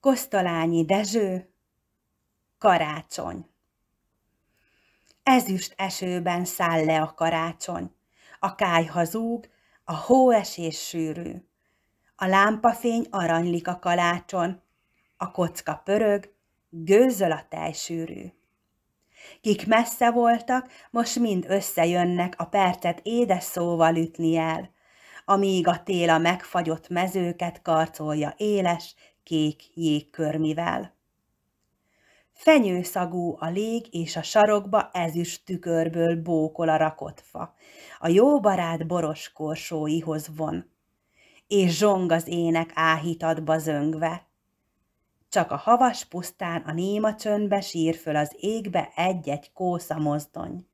Kosztolányi Dezső, karácsony. Ezüst esőben száll le a karácsony, a káj hazúg, a hóesés sűrű. A lámpafény aranylik a kalácson, a kocka pörög, gőzöl a sűrű. Kik messze voltak, most mind összejönnek a percet édes szóval ütni el, amíg a téla megfagyott mezőket karcolja éles, kék jégkörmivel. Fenyőszagú a lég, és a sarokba ezüst tükörből bókol a rakott fa. A jó barát boros korsóihoz von, és zsong az ének áhítatba zöngve. Csak a havas pusztán a néma csöndbe sír föl az égbe egy-egy kósza mozdony.